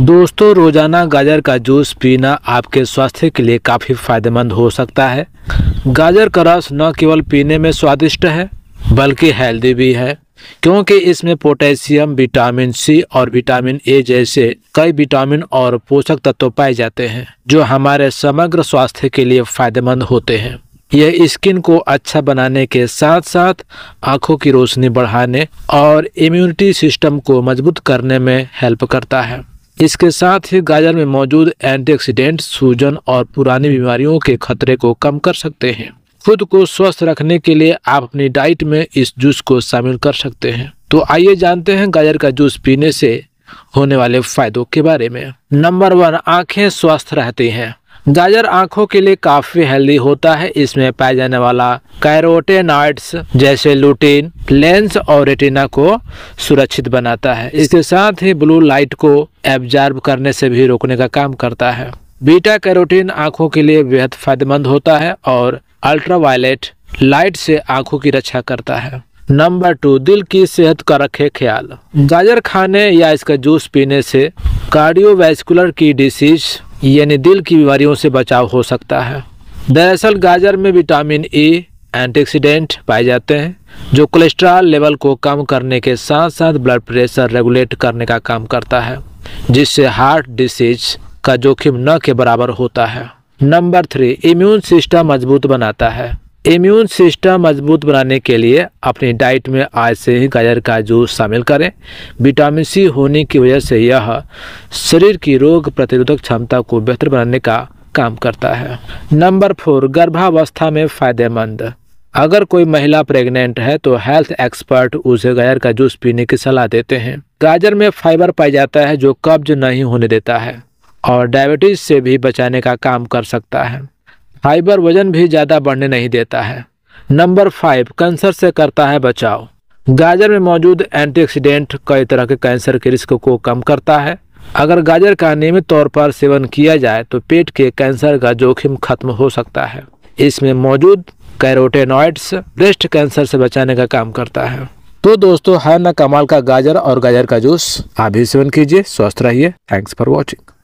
दोस्तों रोजाना गाजर का जूस पीना आपके स्वास्थ्य के लिए काफ़ी फायदेमंद हो सकता है गाजर का रस न केवल पीने में स्वादिष्ट है बल्कि हेल्दी भी है क्योंकि इसमें पोटेशियम विटामिन सी और विटामिन ए जैसे कई विटामिन और पोषक तत्व पाए जाते हैं जो हमारे समग्र स्वास्थ्य के लिए फायदेमंद होते हैं यह स्किन को अच्छा बनाने के साथ साथ आँखों की रोशनी बढ़ाने और इम्यूनिटी सिस्टम को मजबूत करने में हेल्प करता है इसके साथ ही गाजर में मौजूद एंटीऑक्सीडेंट सूजन और पुरानी बीमारियों के खतरे को कम कर सकते हैं खुद को स्वस्थ रखने के लिए आप अपनी डाइट में इस जूस को शामिल कर सकते हैं तो आइए जानते हैं गाजर का जूस पीने से होने वाले फायदों के बारे में नंबर वन आंखें स्वस्थ रहती हैं गाजर आंखों के लिए काफ़ी हेल्दी होता है इसमें पाया जाने वाला कैरोटेनाइड्स जैसे लुटीन लेंस और रेटिना को सुरक्षित बनाता है इसके साथ ही ब्लू लाइट को एब्जॉर्ब करने से भी रोकने का काम करता है बीटा कैरोटीन आंखों के लिए बेहद फायदेमंद होता है और अल्ट्रावायलेट लाइट से आंखों की रक्षा करता है नंबर टू दिल की सेहत का रखे ख्याल गाजर खाने या इसका जूस पीने से कार्डियोवैस्कुलर की डिसीज यानी दिल की बीमारियों से बचाव हो सकता है दरअसल गाजर में विटामिन ए e, एंटीऑक्सीडेंट पाए जाते हैं जो कोलेस्ट्रॉल लेवल को कम करने के साथ साथ ब्लड प्रेशर रेगुलेट करने का काम करता है जिससे हार्ट डिसीज का जोखिम न के बराबर होता है नंबर थ्री इम्यून सिस्टम मजबूत बनाता है इम्यून सिस्टम मजबूत बनाने के लिए अपनी डाइट में आज से ही गाजर का जूस शामिल करें विटामिन सी होने की वजह से यह शरीर की रोग प्रतिरोधक क्षमता को बेहतर बनाने का काम करता है नंबर फोर गर्भावस्था में फ़ायदेमंद अगर कोई महिला प्रेग्नेंट है तो हेल्थ एक्सपर्ट उसे गाजर का जूस पीने की सलाह देते हैं गाजर में फाइबर पाया जाता है जो कब्ज नहीं होने देता है और डायबिटीज से भी बचाने का काम कर सकता है फाइबर वजन भी ज़्यादा बढ़ने नहीं देता है नंबर फाइव कैंसर से करता है बचाव गाजर में मौजूद एंटीऑक्सीडेंट कई तरह के कैंसर के रिस्क को कम करता है अगर गाजर का नियमित तौर पर सेवन किया जाए तो पेट के कैंसर का जोखिम खत्म हो सकता है इसमें मौजूद कैरोटेनॉइड्स ब्रेस्ट कैंसर से बचाने का काम करता है तो दोस्तों है ना कमाल का गाजर और गाजर का जूस आप भी सेवन कीजिए स्वस्थ रहिए थैंक्स फॉर वॉचिंग